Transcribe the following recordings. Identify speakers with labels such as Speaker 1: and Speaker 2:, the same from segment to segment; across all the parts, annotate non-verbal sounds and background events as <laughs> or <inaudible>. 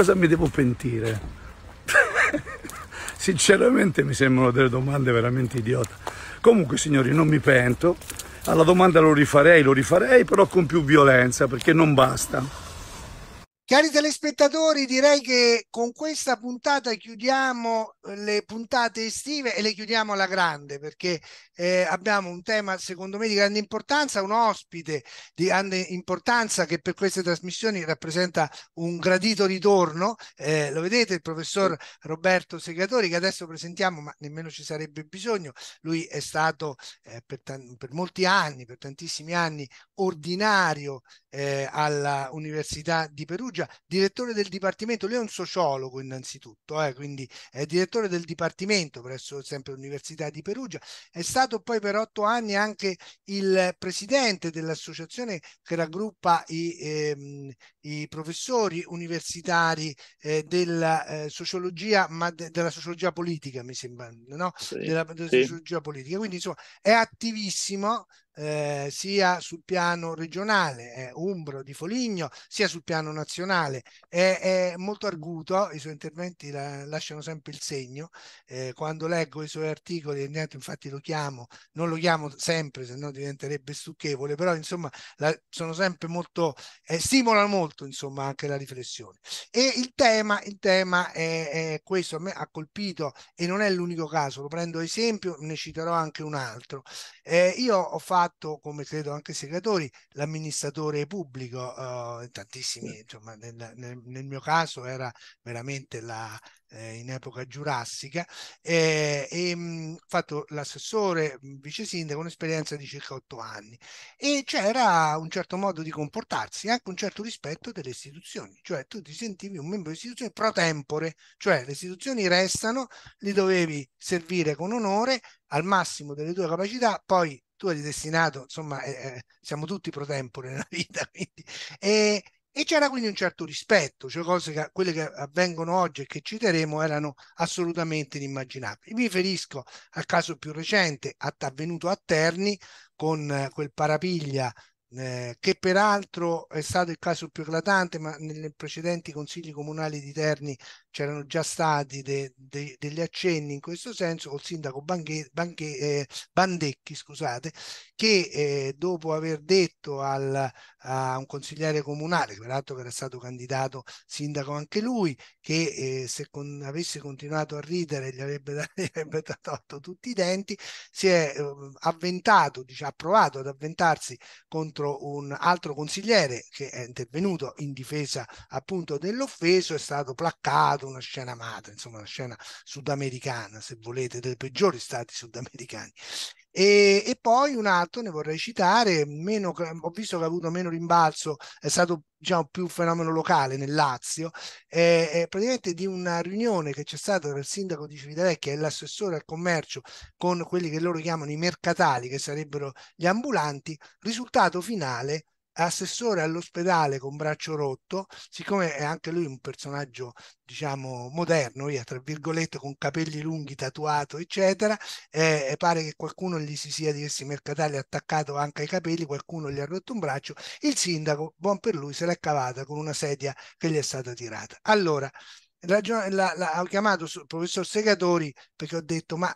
Speaker 1: cosa mi devo pentire? <laughs> Sinceramente mi sembrano delle domande veramente idiote. Comunque signori, non mi pento.
Speaker 2: Alla domanda lo rifarei, lo rifarei, però con più violenza, perché non basta.
Speaker 1: Cari telespettatori, direi che con questa puntata chiudiamo eh, le puntate estive e le chiudiamo alla grande perché eh, abbiamo un tema secondo me di grande importanza, un ospite di grande importanza che per queste trasmissioni rappresenta un gradito ritorno. Eh, lo vedete, il professor Roberto Segatori che adesso presentiamo, ma nemmeno ci sarebbe bisogno. Lui è stato eh, per, t- per, molti anni, per tantissimi anni, ordinario eh, alla Università di Perugia Perugia, direttore del dipartimento, lui è un sociologo innanzitutto, eh, quindi è direttore del dipartimento presso sempre l'Università di Perugia, è stato poi per otto anni anche il presidente dell'associazione che raggruppa i, ehm, i professori universitari eh, della, eh, sociologia, ma de, della sociologia politica, mi sembra, no? Sì, della, della sì. sociologia politica, quindi insomma è attivissimo eh, sia sul piano regionale, è Umbro di Foligno, sia sul piano nazionale. È, è molto arguto, i suoi interventi la, lasciano sempre il segno. Eh, quando leggo i suoi articoli, infatti lo chiamo, non lo chiamo sempre, se no diventerebbe stucchevole, però insomma la, sono sempre molto, eh, stimolano molto insomma anche la riflessione. E il tema, il tema è, è questo, a me ha colpito e non è l'unico caso, lo prendo esempio, ne citerò anche un altro. Eh, io ho fatto fatto, come credo anche i segretori, l'amministratore pubblico, eh, tantissimi, insomma, nel, nel, nel, mio caso era veramente la, eh, in epoca giurassica, eh, e mh, mm, fatto l'assessore, mm, vice sindaco, un'esperienza di circa otto anni. E c'era un certo modo di comportarsi, anche un certo rispetto delle istituzioni, cioè tu ti sentivi un membro di istituzione pro tempore, cioè le istituzioni restano, li dovevi servire con onore al massimo delle tue capacità, poi tu eri destinato, insomma, eh, eh, siamo tutti pro tempore <laughs> nella vita, quindi, e, e, c'era quindi un certo rispetto, cioè cose che quelle che avvengono oggi e che citeremo erano assolutamente inimmaginabili. Mi riferisco al caso più recente, avvenuto a Terni, con quel parapiglia eh, che peraltro è stato il caso più eclatante, ma nei precedenti consigli comunali di Terni c'erano già stati de, de, degli accenni in questo senso col sindaco Banche, Banche, eh, Bandecchi scusate, che eh, dopo aver detto al, a un consigliere comunale, peraltro che era stato candidato sindaco anche lui, che eh, se con, avesse continuato a ridere gli avrebbe, <laughs> gli avrebbe, tolto tutti i denti, si è eh, avventato, diciamo, ha provato ad avventarsi contro un altro consigliere che è intervenuto in difesa appunto dell'offeso, è stato placcato stata una scena madre, insomma una scena sudamericana, se volete, dei peggiori stati sudamericani. E, e, poi un altro ne vorrei citare, meno, ho visto che ha avuto meno rimbalzo, è stato diciamo, più fenomeno locale nel Lazio, è, è praticamente di una riunione che c'è stata tra il sindaco di Civitavecchia e l'assessore al commercio con quelli che loro chiamano i mercatali, che sarebbero gli ambulanti, risultato finale assessore all'ospedale con braccio rotto, siccome è anche lui un personaggio, diciamo, moderno, via, tra virgolette, con capelli lunghi, tatuato, eccetera, eh, pare che qualcuno gli si sia di questi mercatali attaccato anche ai capelli, qualcuno gli ha rotto un braccio, il sindaco, buon per lui, se l'è cavata con una sedia che gli è stata tirata. Allora, la, la, la, ho chiamato il professor Segatori perché ho detto ma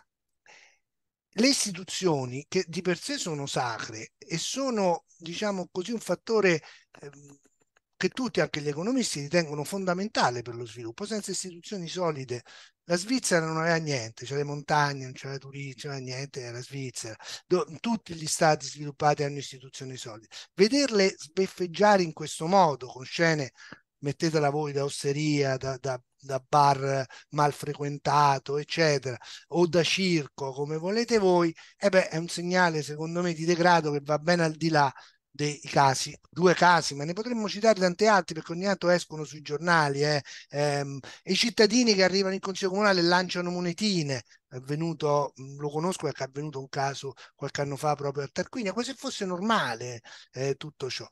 Speaker 1: le istituzioni che di per sé sono sacre e sono, diciamo così, un fattore ehm, che tutti, anche gli economisti, ritengono fondamentale per lo sviluppo. Senza istituzioni solide, la Svizzera non aveva niente, c'era le montagne, non c'era turismo, c'era niente, era Svizzera. tutti gli stati sviluppati hanno istituzioni solide. Vederle sbeffeggiare in questo modo, con scene, mettetela voi, da osteria, da, da da bar mal frequentato, eccetera, o da circo, come volete voi, e eh beh, è un segnale secondo me di degrado che va ben al di là dei casi, due casi, ma ne potremmo citare tanti altri perché ogni tanto escono sui giornali. Eh. Ehm, I cittadini che arrivano in consiglio comunale lanciano monetine. È avvenuto, mm, lo conosco perché è avvenuto un caso qualche anno fa proprio a Tarquinia, come se fosse normale eh, tutto ciò.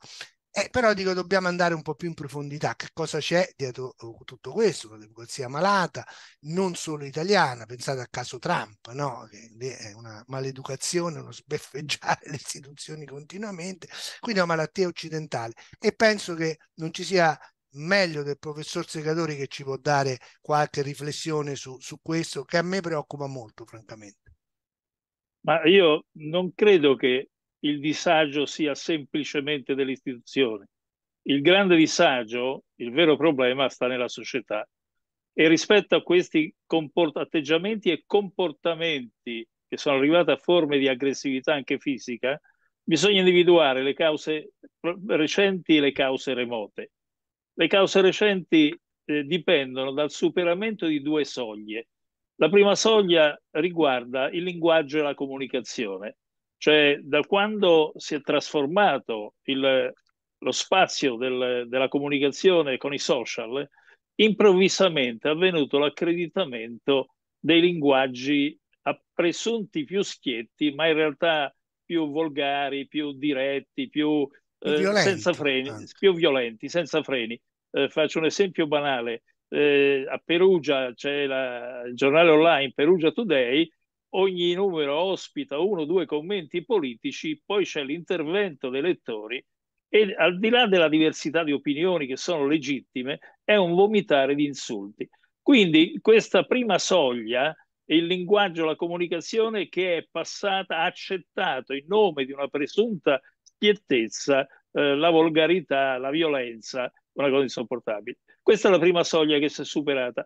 Speaker 1: Eh, però dico, dobbiamo andare un po' più in profondità. Che cosa c'è dietro uh, tutto questo? Una democrazia malata, non solo italiana. Pensate a caso Trump, no? che è una maleducazione, uno sbeffeggiare <laughs> le istituzioni continuamente. Quindi è una malattia occidentale. E penso che non ci sia meglio del professor Segatori che ci può dare qualche riflessione su, su questo, che a me preoccupa molto, francamente.
Speaker 2: Ma io non credo che il disagio sia semplicemente dell'istituzione. Il grande disagio, il vero problema, sta nella società. E rispetto a questi comport- atteggiamenti e comportamenti che sono arrivati a forme di aggressività anche fisica, bisogna individuare le cause recenti e le cause remote. Le cause recenti eh, dipendono dal superamento di due soglie. La prima soglia riguarda il linguaggio e la comunicazione. Cioè, da quando si è trasformato il, lo spazio del, della comunicazione con i social, improvvisamente è avvenuto l'accreditamento dei linguaggi presunti più schietti, ma in realtà più volgari, più diretti, più,
Speaker 1: eh, violenti, senza, freni,
Speaker 2: più violenti, senza freni. Eh, faccio un esempio banale. Eh, a Perugia c'è la, il giornale online Perugia Today ogni numero ospita uno o due commenti politici, poi c'è l'intervento dei lettori e al di là della diversità di opinioni che sono legittime, è un vomitare di insulti. Quindi questa prima soglia, il linguaggio, la comunicazione che è passata, ha accettato in nome di una presunta schiettezza eh, la volgarità, la violenza, una cosa insopportabile. Questa è la prima soglia che si è superata.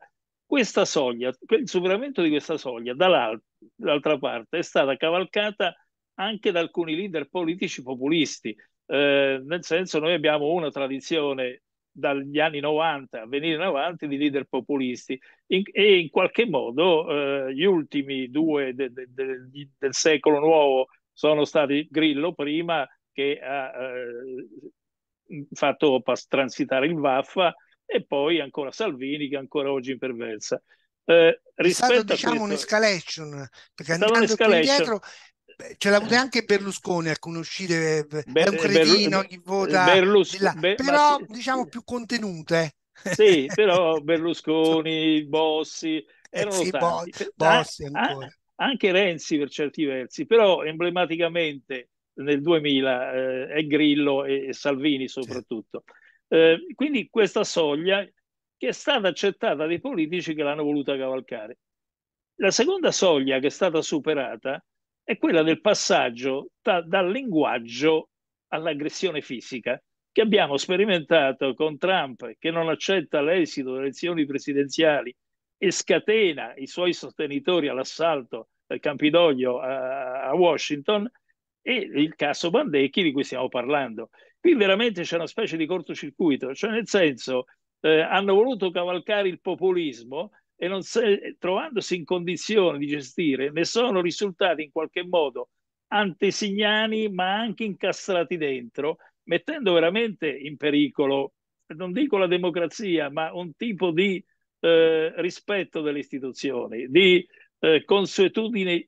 Speaker 2: Questa soglia, il superamento di questa soglia dall'altra parte è stata cavalcata anche da alcuni leader politici populisti, eh, nel senso noi abbiamo una tradizione dagli anni 90 a venire in avanti di leader populisti in, e in qualche modo eh, gli ultimi due de, de, de, del secolo nuovo sono stati Grillo prima che ha eh, fatto transitare il Vaffa e poi ancora Salvini che ancora oggi imperversa. Eh, è stato diciamo questo...
Speaker 1: un'escalation, perché andando un'escalation. indietro ce l'ha avuta eh. anche Berlusconi alcune uscite, eh, Ber- è un cretino Berlu- vota, Berlus- Be- però ma... diciamo più contenute.
Speaker 2: Eh. Sì, però Berlusconi, <laughs> Bossi, erano eh sì, tanti. Bossi ancora. Anche Renzi per certi versi, però emblematicamente nel 2000 eh, è Grillo e, e Salvini soprattutto. Sì. Eh, quindi questa soglia che è stata accettata dai politici che l'hanno voluta cavalcare. La seconda soglia che è stata superata è quella del passaggio da, dal linguaggio all'aggressione fisica che abbiamo sperimentato con Trump che non accetta l'esito delle elezioni presidenziali e scatena i suoi sostenitori all'assalto del Campidoglio a, a Washington e il caso Bandecchi di cui stiamo parlando. Qui veramente c'è una specie di cortocircuito, cioè nel senso eh, hanno voluto cavalcare il populismo e se, trovandosi in condizione di gestire ne sono risultati in qualche modo antesignani ma anche incastrati dentro, mettendo veramente in pericolo, non dico la democrazia, ma un tipo di eh, rispetto delle istituzioni, di eh, consuetudini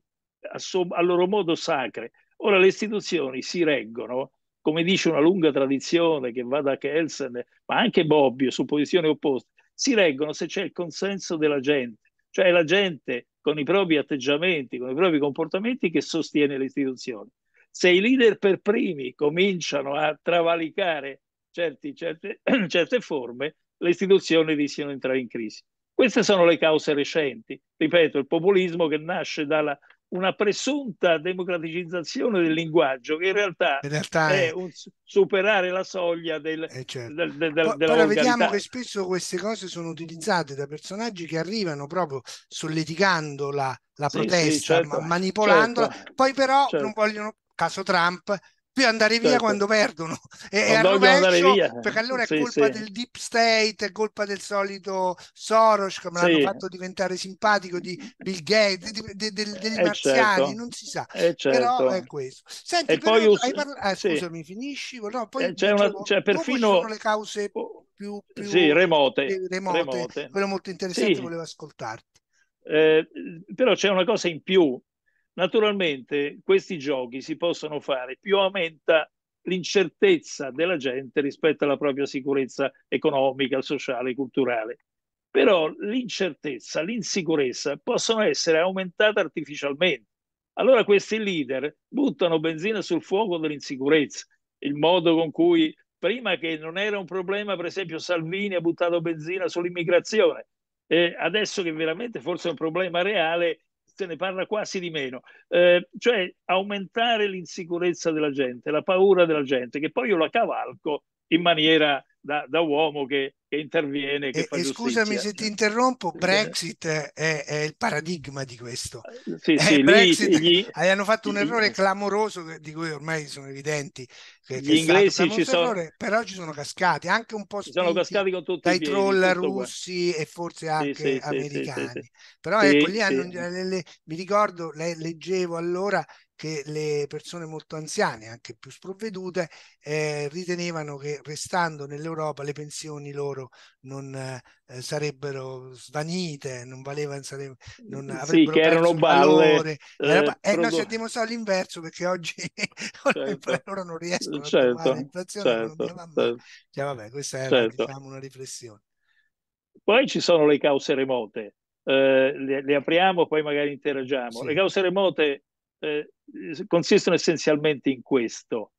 Speaker 2: a, suo, a loro modo sacre. Ora le istituzioni si reggono come dice una lunga tradizione che va da Kelsen, ma anche Bobbio, su posizioni opposte, si reggono se c'è il consenso della gente, cioè la gente con i propri atteggiamenti, con i propri comportamenti che sostiene le istituzioni. Se i leader per primi cominciano a travalicare certi, certe, <clears throat> certe forme, le istituzioni rischiano di entrare in crisi. Queste sono le cause recenti, ripeto, il populismo che nasce dalla una presunta democraticizzazione del linguaggio che in realtà, in realtà è, è un, superare la soglia del, eh certo. del, del, del Però vediamo che
Speaker 1: spesso queste cose sono utilizzate da personaggi che arrivano proprio solleticando la, la sì, protesta, sì, certo, manipolandola, certo, poi però certo. non vogliono, caso Trump, più andare via certo. quando perdono
Speaker 2: e, non e rovescio, perché allora è sì, colpa sì. del
Speaker 1: deep state, è colpa del solito Soros che me l'hanno sì. fatto diventare simpatico di Bill Gates, di, di, di, degli è marziani, certo. non si sa, è eh, certo. però è questo. Senti, e però, poi us- parla- ah, scusami, finisci? No, poi eh, c'è una, c'è cioè, perfino... sono le cause più, più remote, remote. remote. quello molto interessante, volevo ascoltarti.
Speaker 2: Eh, però c'è una cosa in più Naturalmente questi giochi si possono fare più aumenta l'incertezza della gente rispetto alla propria sicurezza economica, sociale, culturale. Però l'incertezza, l'insicurezza possono essere aumentate artificialmente. Allora questi leader buttano benzina sul fuoco dell'insicurezza, il modo con cui prima che non era un problema, per esempio Salvini ha buttato benzina sull'immigrazione, eh, adesso che veramente forse è un problema reale, se ne parla quasi di meno, eh, cioè aumentare l'insicurezza della gente, la paura della gente, che poi io la cavalco in maniera da, da uomo che, che, interviene. Che e, e scusami se ti
Speaker 1: interrompo, Brexit è, è il paradigma di questo.
Speaker 2: Eh, sì, eh, sì, Brexit, gli,
Speaker 1: hanno fatto un errore clamoroso di cui ormai sono evidenti. Che, gli che inglesi ci sono... Errore, però ci sono cascati, anche un po' sono cascati con tutti dai piedi, troll russi qua. e forse anche sì, americani. Però ecco, lì hanno, le, le, mi ricordo, le, leggevo allora che le persone molto anziane, anche più sprovvedute, eh, ritenevano che restando nell'Europa le pensioni loro non eh, sarebbero svanite, non valevano, sare... non avrebbero sì, che erano balle. Era... Eh, eh produ... no, si è dimostrato l'inverso perché oggi <laughs> certo. loro non
Speaker 2: riescono certo. certo a trovare l'inflazione. Certo. Non certo. Cioè, vabbè, questa era certo. diciamo, una riflessione. Poi ci sono le cause remote. Eh, le, le, apriamo, poi magari interagiamo. Sì. Le cause remote eh, consistono essenzialmente in questo,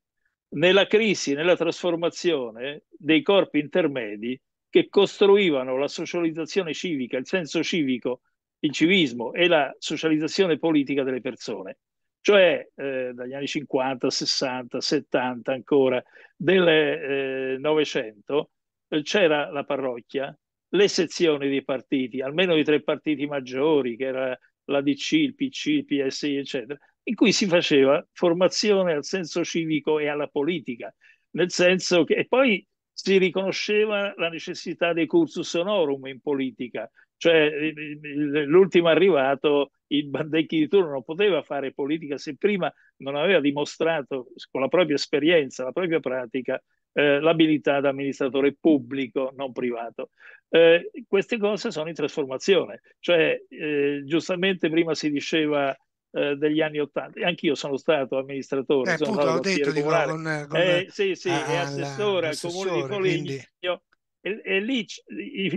Speaker 2: nella crisi, nella trasformazione dei corpi intermedi che costruivano la socializzazione civica, il senso civico, il civismo e la socializzazione politica delle persone. Cioè eh, dagli anni 50, 60, 70 ancora, del eh, Novecento eh, c'era la parrocchia, le sezioni dei partiti, almeno i tre partiti maggiori, che era l'ADC, il PC, il PSI, eccetera, in cui si faceva formazione al senso civico e alla politica, nel senso che poi si riconosceva la necessità dei cursus honorum in politica, cioè eh, eh, eh, l'ultimo arrivato, il Bandecchi di turno non poteva fare politica se prima non aveva dimostrato con la propria esperienza, la propria pratica, eh, l'abilità da amministratore pubblico, non privato. Eh, queste cose sono in trasformazione, cioè eh, giustamente prima si diceva eh, degli anni Ottanta. Anch'io sono stato amministratore. Eh, sono appunto, l'ho detto, con, con eh, sì, sì, ah, è assessore al comune di Foligno. E, e, lì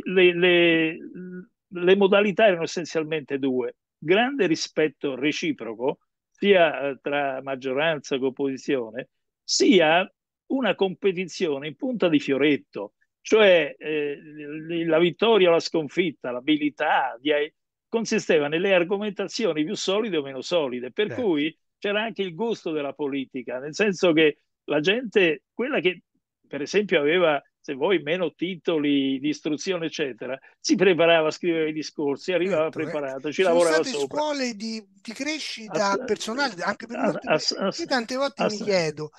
Speaker 2: le, le, le modalità erano essenzialmente due. Grande rispetto reciproco, sia eh, tra maggioranza che opposizione, sia una competizione in punta di fioretto, cioè eh, la vittoria o la sconfitta, l'abilità di, consisteva nelle argomentazioni più solide o meno solide, per certo. cui c'era anche il gusto della politica, nel senso che la gente, quella che per esempio aveva, se vuoi, meno titoli di istruzione, eccetera, si preparava, a scrivere i discorsi, arrivava certo, eh. preparata, ci lavorava sopra.
Speaker 1: scuole di, di crescita Ass- personale, anche per me, ass- ass- tante volte ass- mi chiedo,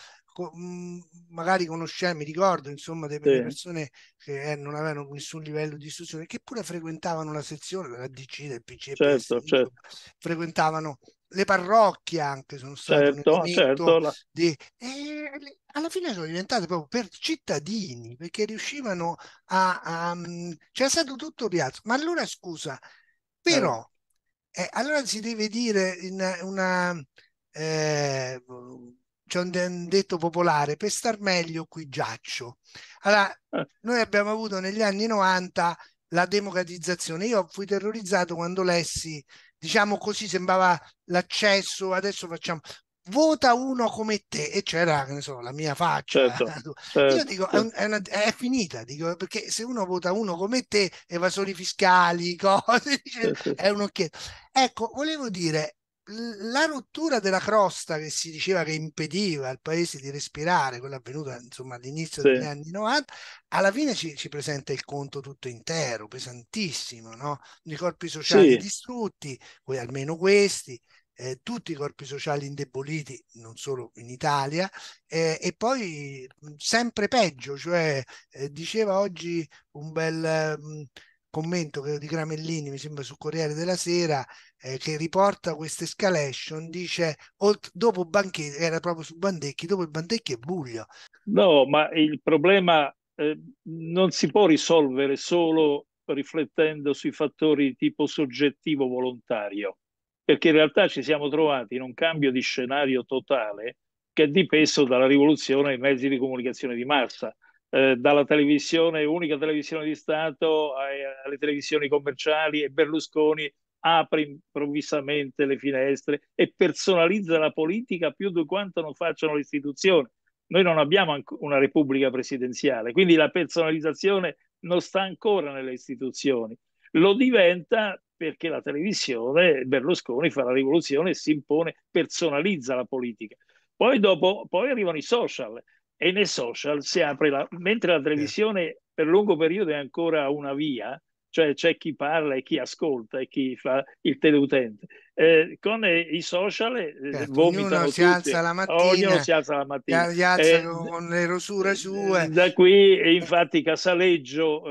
Speaker 1: magari conoscevo, mi ricordo insomma delle sì. persone che eh, non avevano nessun livello di istruzione, che pure frequentavano la sezione della DC, del PC, certo, certo. frequentavano le parrocchie anche sono state certo, certo. Di, eh, alla fine sono diventate proprio per cittadini perché riuscivano a, a c'è stato tutto il piazzo ma allora scusa però eh. Eh, allora si deve dire in una, eh, c'è un detto popolare, per star meglio qui giaccio. Allora, eh. noi abbiamo avuto negli anni 90 la democratizzazione. Io fui terrorizzato quando lessi, diciamo così, sembrava l'accesso, adesso facciamo vota uno come te e c'era che ne so, la mia faccia certo, <laughs> eh, io dico è, una, è, finita dico, perché se uno vota uno come te evasori fiscali <laughs> cose è un ecco volevo dire la rottura della crosta che si diceva che impediva al paese di respirare, quella avvenuta insomma, all'inizio sì. degli anni 90, alla fine ci, ci, presenta il conto tutto intero, pesantissimo, no? I corpi sociali sì. distrutti, almeno questi, eh, tutti i corpi sociali indeboliti, non solo in Italia, eh, e poi sempre peggio, cioè eh, diceva oggi un bel... Mh, commento credo, di Gramellini, mi sembra su Corriere della Sera, eh, che riporta questa escalation, dice dopo Bancheri, era proprio su Bandecchi, dopo il Bandecchi è Buglio.
Speaker 2: No, ma il problema eh, non si può risolvere solo riflettendo sui fattori di tipo soggettivo volontario, perché in realtà ci siamo trovati in un cambio di scenario totale che è dipeso dalla rivoluzione dei mezzi di comunicazione di massa eh, dalla televisione, unica televisione di Stato, alle televisioni commerciali e Berlusconi apre improvvisamente le finestre e personalizza la politica più di quanto non facciano le istituzioni. Noi non abbiamo una repubblica presidenziale, quindi la personalizzazione non sta ancora nelle istituzioni. Lo diventa perché la televisione, Berlusconi fa la rivoluzione e si impone, personalizza la politica. Poi, dopo, poi arrivano i social e nei social si apre, la, mentre la televisione per lungo periodo è ancora una via, cioè c'è chi parla e chi ascolta e chi fa il teleutente. Eh, con eh, i social eh, certo, ognuno si, alza la mattina, ognuno si alza la mattina, gli alzano eh, con le rosure eh, sue. Da qui eh, infatti Casaleggio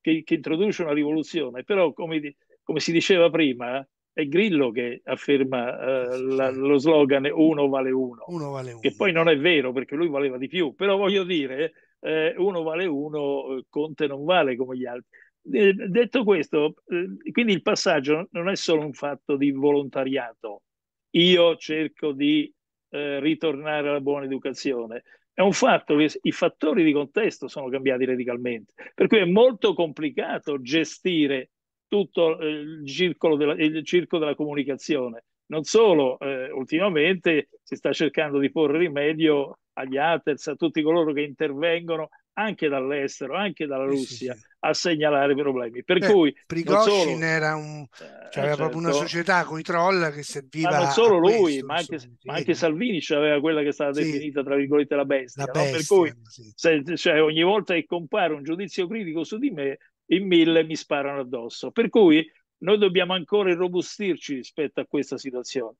Speaker 2: che, che, introduce una rivoluzione, però come, come si diceva prima, è Grillo che afferma eh, la, lo slogan uno vale uno, uno vale uno, che poi non è vero perché lui valeva di più, però voglio dire, eh, uno vale uno, eh, Conte non vale come gli altri. Eh, detto questo, eh, quindi il passaggio non è solo un fatto di volontariato, io cerco di ritornare alla buona educazione, è un fatto che i fattori di contesto sono cambiati radicalmente, per cui è molto complicato gestire tutto eh, il, circolo della, il circo della comunicazione. Non solo, eh, ultimamente si sta cercando di porre rimedio agli haters, a tutti coloro che intervengono anche dall'estero, anche dalla Russia, sì, sì, a segnalare problemi. Per Beh, cui Prigozhin
Speaker 1: era un, eh,
Speaker 2: cioè, eh, certo. una
Speaker 1: società con i troll che serviva. Ma non solo lui, questo,
Speaker 2: ma, anche, ma, anche, Salvini aveva quella che è stata definita tra virgolette la bestia. La bestia no? Per cui se, cioè, ogni volta che compare un giudizio critico su di me, in mille mi sparano addosso. Per cui noi dobbiamo ancora irrobustirci rispetto a questa situazione.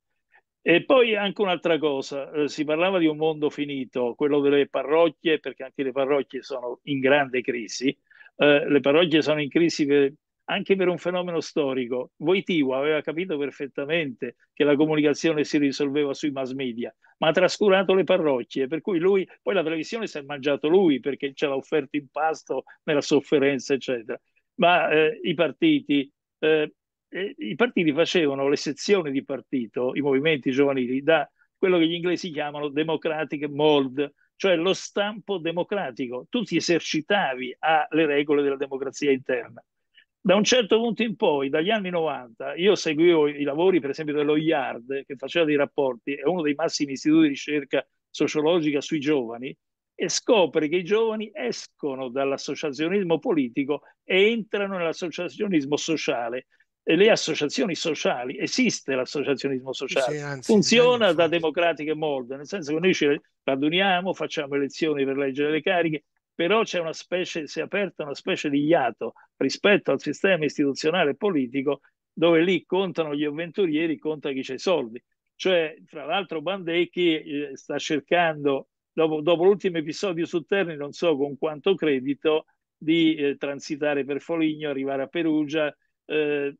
Speaker 2: E poi anche un'altra cosa, eh, si parlava di un mondo finito, quello delle parrocchie, perché anche le parrocchie sono in grande crisi, eh, le parrocchie sono in crisi per, anche per un fenomeno storico. Voitivo aveva capito perfettamente che la comunicazione si risolveva sui mass media, ma ha trascurato le parrocchie, per cui lui, poi la televisione si è mangiato lui perché ce l'ha offerto in pasto nella sofferenza, eccetera. Ma eh, i partiti... Eh, eh i partiti facevano le sezioni di partito, i movimenti giovanili, da quello che gli inglesi chiamano democratic mold, cioè lo stampo democratico. Tu ti esercitavi alle regole della democrazia interna da un certo punto in poi, dagli anni 90, io seguivo i lavori, per esempio, dello IARD, che faceva dei rapporti, è uno dei massimi istituti di ricerca sociologica sui giovani, e scopre che i giovani escono dall'associazionismo politico e entrano nell'associazionismo sociale. E le associazioni sociali, esiste l'associazionismo sociale, sì, anzi, funziona da democratiche molde, nel senso che noi ci raduniamo, facciamo elezioni per leggere le cariche, però c'è una specie, si è aperta una specie di iato rispetto al sistema istituzionale e politico dove lì contano gli avventurieri, conta chi c'è i soldi. Cioè, tra l'altro, Bandecchi eh, sta cercando, dopo, dopo, l'ultimo episodio su Terni, non so con quanto credito, di eh, transitare per Foligno, arrivare a Perugia, eh,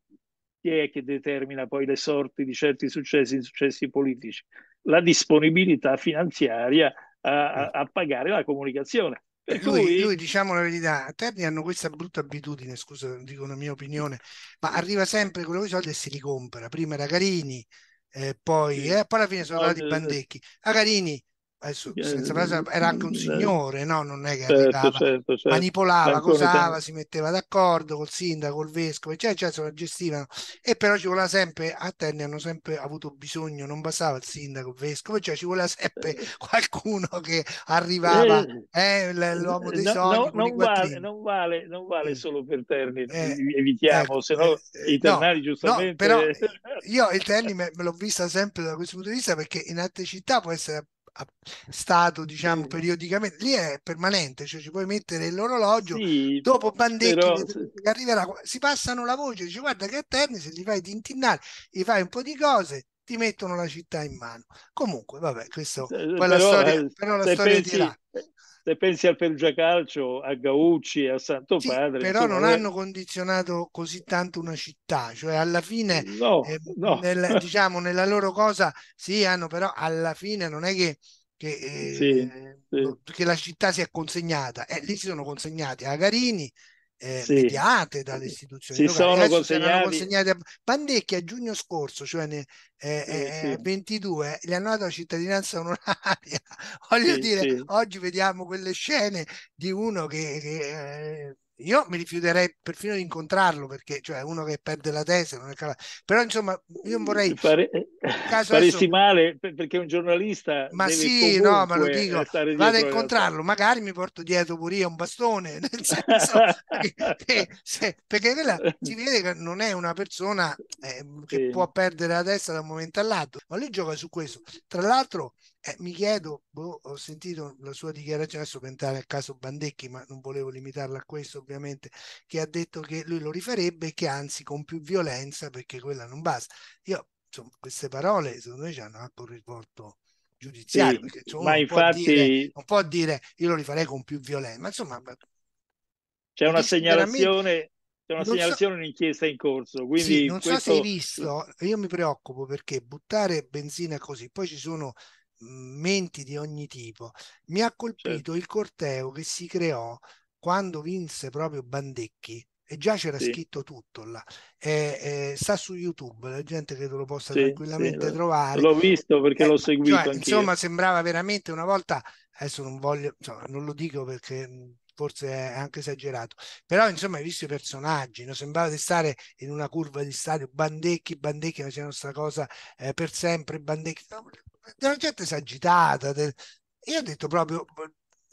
Speaker 2: che è che determina poi le sorti di certi successi e insuccessi politici. La disponibilità finanziaria a, a, a pagare la comunicazione eh, lui, lui,
Speaker 1: diciamo la verità, a Terni hanno questa brutta abitudine, scusa, dico la mia opinione, ma arriva sempre con i soldi e si li compra. Prima era Carini, eh, poi, sì. eh, poi, alla fine sono arrivati sì. Eh, Bandecchi. A Carini Adesso, eh, senza, mm, era anche un mm, signore, no? non è che certo, certo, certo. manipolava, cosava, si metteva d'accordo col sindaco, col vescovo, eccetera, cioè, cioè, se la gestivano. E però ci voleva sempre, a Terni hanno sempre avuto bisogno, non bastava il sindaco, il vescovo, cioè ci voleva sempre eh. qualcuno che arrivava, eh, eh, eh l'uomo dei no, sogni. No, non, vale,
Speaker 2: non, vale, non, vale, solo per Terni, eh, evitiamo, ecco, se no i ternari giustamente... però <laughs>
Speaker 1: io il Terni me, me l'ho vista sempre da questo punto di vista perché in altre città può essere stato diciamo periodicamente lì è permanente cioè ci puoi mettere l'orologio sì, dopo Bandecchi però... che arriverà si passano la voce dice guarda che a Terni gli fai tintinnare gli fai un po' di cose ti mettono la città in mano comunque vabbè questo è poi la storia, eh, però la storia pensi, dirà
Speaker 2: se pensi al Perugia Calcio, a Gaucci, a Santo sì, Padre. Però insomma, non è... hanno
Speaker 1: condizionato così tanto una città, cioè alla fine, no, eh, no. Nel, <laughs> diciamo, nella loro cosa sì, hanno, però alla fine non è che, che,
Speaker 2: eh, sì, sì.
Speaker 1: che la città si è consegnata, eh, lì si sono consegnati a Garini eh, sì. mediate dalle istituzioni si locali. sono consegnati... consegnati a Bandecchi a giugno scorso cioè ne, eh, sì, eh, sì. 22 eh, gli hanno dato la cittadinanza <laughs> onoraria voglio dire oggi vediamo quelle scene di uno che, che eh, io mi rifiuterei perfino di incontrarlo perché cioè uno che perde la testa non è capace. però insomma
Speaker 2: io vorrei Pare... faresti adesso... male perché un giornalista ma sì no ma lo dico vado a incontrarlo
Speaker 1: magari mi porto dietro pure io un bastone <laughs> nel senso <laughs> che, che, se, perché quella si vede che non è una persona eh, che sì. può perdere la testa da un momento all'altro ma lui gioca su questo tra l'altro eh, mi chiedo, boh, ho sentito la sua dichiarazione, adesso per entrare al caso Bandecchi, ma non volevo limitarla a questo ovviamente, che ha detto che lui lo rifarebbe e che anzi con più violenza perché quella non basta. Io, insomma, queste parole secondo me hanno anche un riporto giudiziario, sì, perché insomma, ma non, infatti... può dire, non può dire io lo rifarei con più violenza, ma insomma...
Speaker 2: C'è una segnalazione... C'è una non segnalazione, so, un'inchiesta in corso. Quindi sì, non questo... so se hai visto,
Speaker 1: io mi preoccupo perché buttare benzina così, poi ci sono menti di ogni tipo. Mi ha colpito certo. il corteo che si creò quando vinse proprio Bandecchi e già c'era sì. scritto tutto là. Eh, eh, sta su YouTube, la gente credo lo possa sì, tranquillamente sì, trovare. L'ho visto
Speaker 2: perché eh, l'ho seguito. Cioè, insomma,
Speaker 1: sembrava veramente una volta, adesso non voglio, insomma, non lo dico perché forse è anche esagerato, però insomma hai visto i personaggi, no? sembrava di stare in una curva di stadio, Bandecchi, Bandecchi facevano questa cosa eh, per sempre, Bandecchi, no, della gente esagitata, del... io ho detto proprio,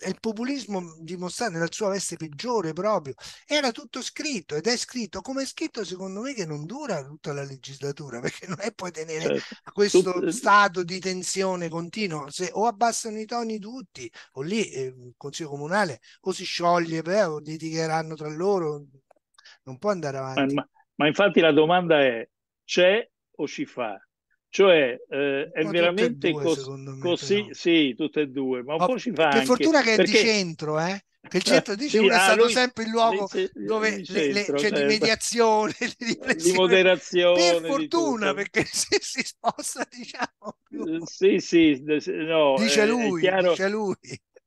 Speaker 1: il populismo dimostrato nella sua veste peggiore proprio, era tutto scritto ed è scritto come è scritto secondo me che non dura tutta la legislatura <laughs> perché non è puoi tenere certo. questo tutto... Eh, stato di tensione continuo, se o abbassano i toni tutti o lì eh, il Consiglio Comunale o si scioglie beh, o litigheranno tra loro, non può andare avanti.
Speaker 2: Ma, ma, ma infatti la domanda è c'è o ci fa? Cioè, eh, è veramente due, cos- me, così, però. sì, tutte e due, ma, ma po' ci fa Per anche, fortuna che perché... è di centro, eh? Che il <laughs> centro di Cipro sì, è ah, stato lui,
Speaker 1: sempre il luogo
Speaker 2: di, dove c'è le, le, cioè, certo. di
Speaker 1: mediazione, di,
Speaker 2: <laughs> di moderazione. Per fortuna, perché <laughs> se si
Speaker 1: sposta, diciamo. Più.
Speaker 2: Eh, sì, sì, no, dice eh, lui, chiaro, dice lui.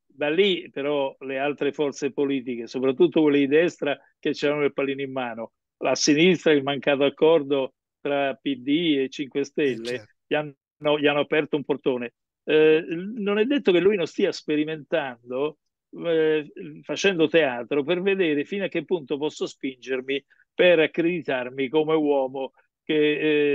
Speaker 2: Da lì però le altre forze politiche, soprattutto quelle di destra, che c'erano il pallino in mano, la sinistra, il mancato accordo tra PD e 5 eh, Stelle, certo. gli, hanno, gli, hanno, aperto un portone. Eh, non è detto che lui non stia sperimentando, eh, facendo teatro, per vedere fino a che punto posso spingermi per accreditarmi come uomo che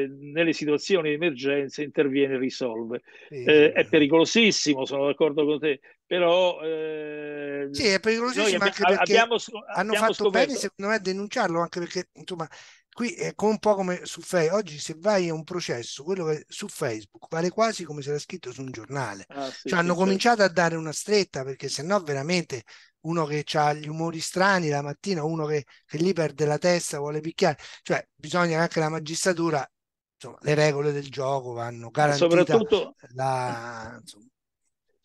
Speaker 2: eh, nelle situazioni di emergenza interviene e risolve. Sì, eh, è pericolosissimo, sono d'accordo con te, però... Eh, sì, è pericolosissimo abbi- anche perché abbiamo, abbiamo hanno fatto scoperto... bene,
Speaker 1: secondo me, a denunciarlo, anche perché, insomma, qui è un po' come su Facebook. Oggi, se vai a un processo, quello che su Facebook vale quasi come se era scritto su un giornale. Ah, sì, cioè, hanno sì, cominciato sì. a dare una stretta perché, se no, veramente uno che ha gli umori strani la mattina, uno che, che lì perde la testa, vuole picchiare. Cioè, bisogna anche la magistratura, insomma, le regole del gioco vanno garantite. Soprattutto... La, <laughs> insomma,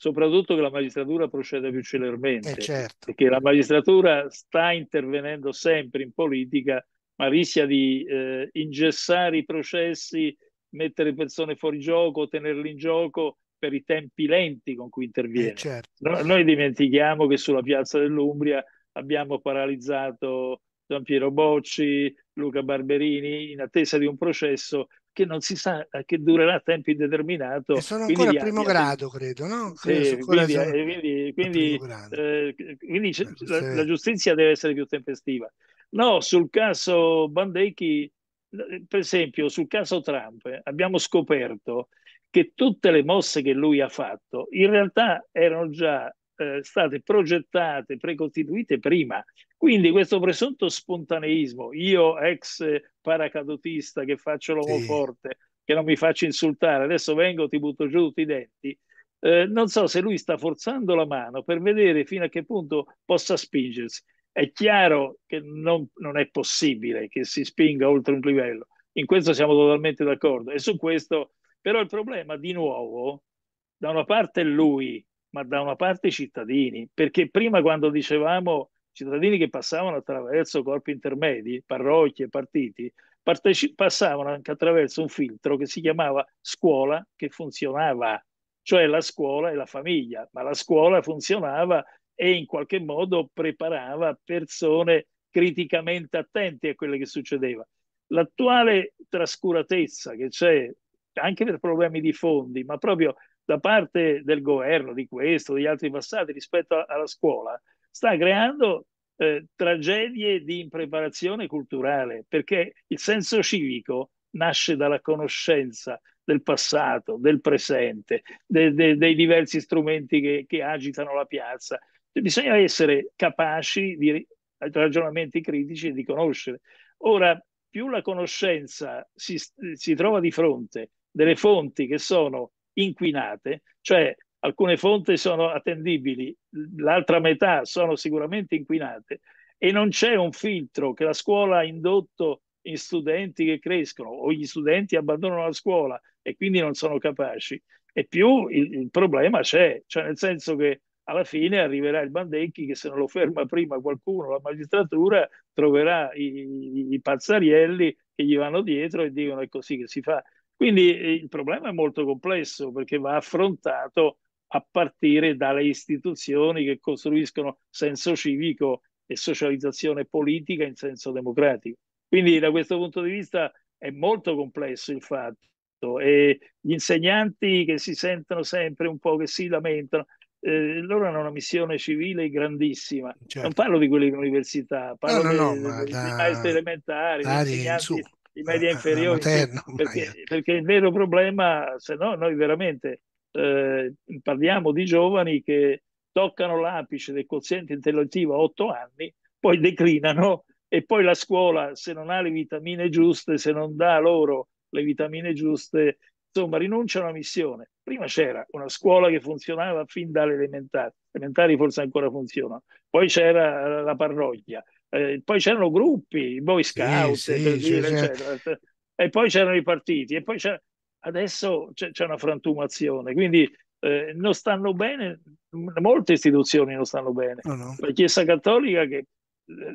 Speaker 2: soprattutto che la magistratura proceda più celermente, eh certo. perché la magistratura sta intervenendo sempre in politica ma rischia di eh, ingessare i processi, mettere persone fuori gioco, tenerli in gioco per i tempi lenti con cui interviene. Eh certo. no, noi dimentichiamo che sulla piazza dell'Umbria abbiamo paralizzato Gian Piero Bocci, Luca Barberini in attesa di un processo che non si sa che durerà a tempo indeterminato. E sono ancora a eh, primo grado,
Speaker 1: credo, eh,
Speaker 2: quindi, la giustizia deve essere più tempestiva. No, sul caso Bandecchi, per esempio, sul caso Trump eh, abbiamo scoperto che tutte le mosse che lui ha fatto in realtà erano già eh, state progettate, precostituite prima. Quindi questo presunto spontaneismo, io ex paracadutista che faccio l'uomo sì. forte, che non mi faccio insultare, adesso vengo, ti butto giù tutti i denti, eh, non so se lui sta forzando la mano per vedere fino a che punto possa spingersi. È chiaro che non, non è possibile che si spinga oltre un livello, in questo siamo totalmente d'accordo e su questo però il problema di nuovo da una parte lui, ma da una parte i cittadini, perché prima quando dicevamo cittadini che passavano attraverso corpi intermedi, parrocchie, partiti, parteci- passavano anche attraverso un filtro che si chiamava scuola che funzionava, cioè la scuola e la famiglia, ma la scuola funzionava e in qualche modo preparava persone criticamente attenti a quello che succedeva. L'attuale trascuratezza che c'è anche per problemi di fondi, ma proprio da parte del governo, di questo, degli altri passati rispetto a, alla scuola, sta creando eh, tragedie di impreparazione culturale, perché il senso civico nasce dalla conoscenza del passato, del presente, de, de, dei diversi strumenti che, che agitano la piazza, cioè, bisogna essere capaci di ragionamenti critici e di conoscere. Ora, più la conoscenza si, si trova di fronte delle fonti che sono inquinate, cioè alcune fonti sono attendibili, l'altra metà sono sicuramente inquinate e non c'è un filtro che la scuola ha indotto in studenti che crescono o gli studenti abbandonano la scuola e quindi non sono capaci. E più il, il problema c'è, cioè nel senso che alla fine arriverà il Bandecchi che se non lo ferma prima qualcuno, la magistratura, troverà i, i pazzarielli che gli vanno dietro e dicono è così che si fa. Quindi eh, il problema è molto complesso perché va affrontato a partire dalle istituzioni che costruiscono senso civico e socializzazione politica in senso democratico. Quindi da questo punto di vista è molto complesso il fatto e gli insegnanti che si sentono sempre un po' che si lamentano, eh, loro hanno una missione civile grandissima. Certo. Non parlo di quelli dell'università, parlo no, no, no, dei, da... maestri elementari, degli insegnanti di media eh, inferiori, Materno, perché, perché, il vero problema, se no noi veramente eh, parliamo di giovani che toccano l'apice del quoziente intellettivo a otto anni, poi declinano e poi la scuola, se non ha le vitamine giuste, se non dà loro le vitamine giuste, insomma rinunciano alla missione. Prima c'era una scuola che funzionava fin dalle elementari, elementari forse ancora funziona, poi c'era la parrocchia, eh, poi c'erano gruppi, i boy scout, sì, sì, dire, eccetera, e poi c'erano i partiti, e poi c'era... adesso c'è, c'è una frantumazione, quindi eh, non stanno bene, molte istituzioni non stanno bene. Oh no. La Chiesa Cattolica che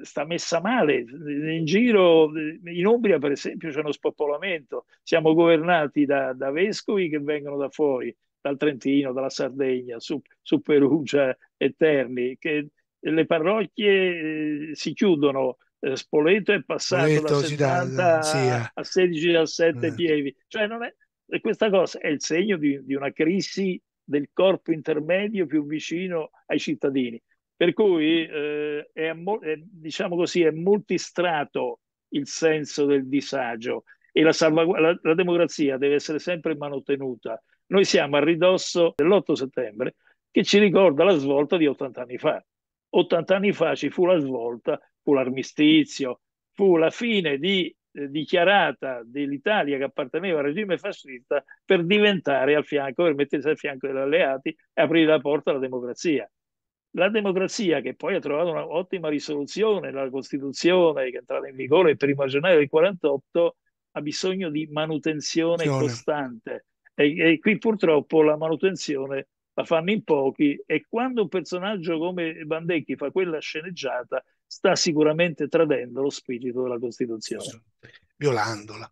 Speaker 2: sta messa male. In giro, in Umbria per esempio, c'è uno spopolamento. Siamo governati da, da vescovi che vengono da fuori, dal Trentino, dalla Sardegna, su, su Perugia e Terni, che le parrocchie eh, si chiudono. Eh, Spoleto è passato Spoleto, da 70 sì, eh. a, a 16 a 7 eh. pievi. Cioè non è, questa cosa è il segno di, di una crisi del corpo intermedio più vicino ai cittadini. Per cui eh, è, è, diciamo così, è multistrato il senso del disagio e la, salvagu- la, la democrazia deve essere sempre manutenuta. Noi siamo a ridosso dell'8 settembre che ci ricorda la svolta di 80 anni fa. 80 anni fa ci fu la svolta, fu l'armistizio, fu la fine di, eh, dichiarata dell'Italia che apparteneva al regime fascista per diventare al fianco, per mettersi al fianco degli alleati e aprire la porta alla democrazia la democrazia che poi ha trovato un'ottima risoluzione, la Costituzione che è entrata in vigore il primo gennaio del 48, ha bisogno di manutenzione Sione. costante. E, e, qui purtroppo la manutenzione la fanno in pochi e quando un personaggio come Bandecchi fa quella sceneggiata sta sicuramente tradendo lo spirito della Costituzione. Violandola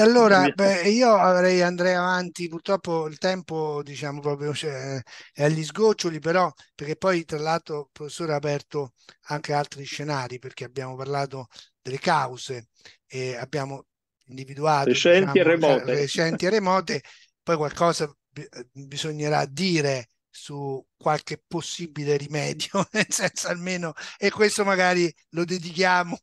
Speaker 1: allora, beh, io avrei andrei avanti, purtroppo il tempo diciamo proprio cioè, è agli sgoccioli, però perché poi tra l'altro il professore ha aperto anche altri scenari, perché abbiamo parlato delle cause e abbiamo individuato recenti, diciamo, e, eh, remote. recenti e remote, poi qualcosa eh, bisognerà dire su qualche possibile rimedio, <laughs> nel senso almeno, e questo magari lo dedichiamo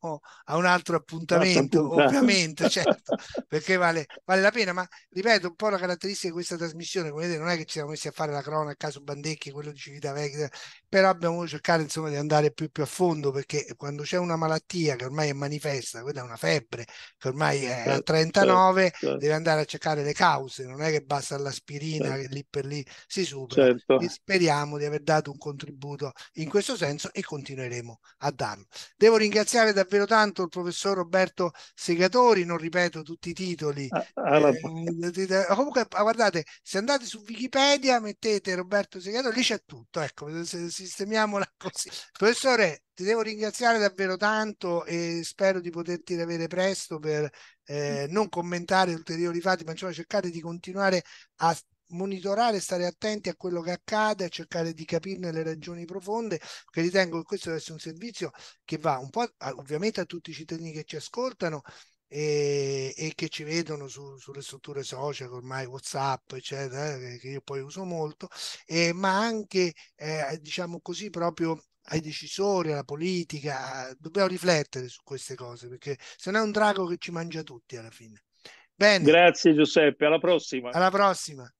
Speaker 1: a un altro appuntamento, ovviamente, <laughs> certo, perché vale, vale, la pena, ma ripeto, un po' la caratteristica di questa trasmissione, come vedete, non è che ci siamo messi a fare la crona a caso Bandecchi, quello di Civitavecchia, però abbiamo voluto cercare insomma di andare più, più a fondo, perché quando c'è una malattia che ormai è manifesta, quella è una febbre, che ormai è eh, certo, a 39, certo, certo. deve andare a cercare le cause, non è che basta l'aspirina certo. che lì per lì si supera, certo. speriamo ringraziamo di aver dato un contributo in questo senso e continueremo a darlo. Devo ringraziare davvero tanto il professor Roberto Segatori, non ripeto tutti i titoli. Ah, eh, eh, comunque, ah, guardate, se andate su Wikipedia, mettete Roberto Segatori, lì c'è tutto, ecco, sistemiamola così. Professore, ti devo ringraziare davvero tanto e spero di poterti rivedere presto per eh, non commentare ulteriori fatti, ma insomma cercare di continuare a monitorare, stare attenti a quello che accade, cercare di capirne le ragioni profonde, perché ritengo che questo deve essere un servizio che va un po' a, ovviamente a tutti i cittadini che ci ascoltano e, e che ci vedono su, sulle strutture social, ormai Whatsapp, eccetera, eh, che io poi uso molto, eh, ma anche, eh, diciamo così, proprio ai decisori, alla politica, dobbiamo riflettere su queste cose perché se no è un drago che ci mangia tutti alla fine.
Speaker 2: Bene. Grazie Giuseppe, alla prossima. Alla prossima.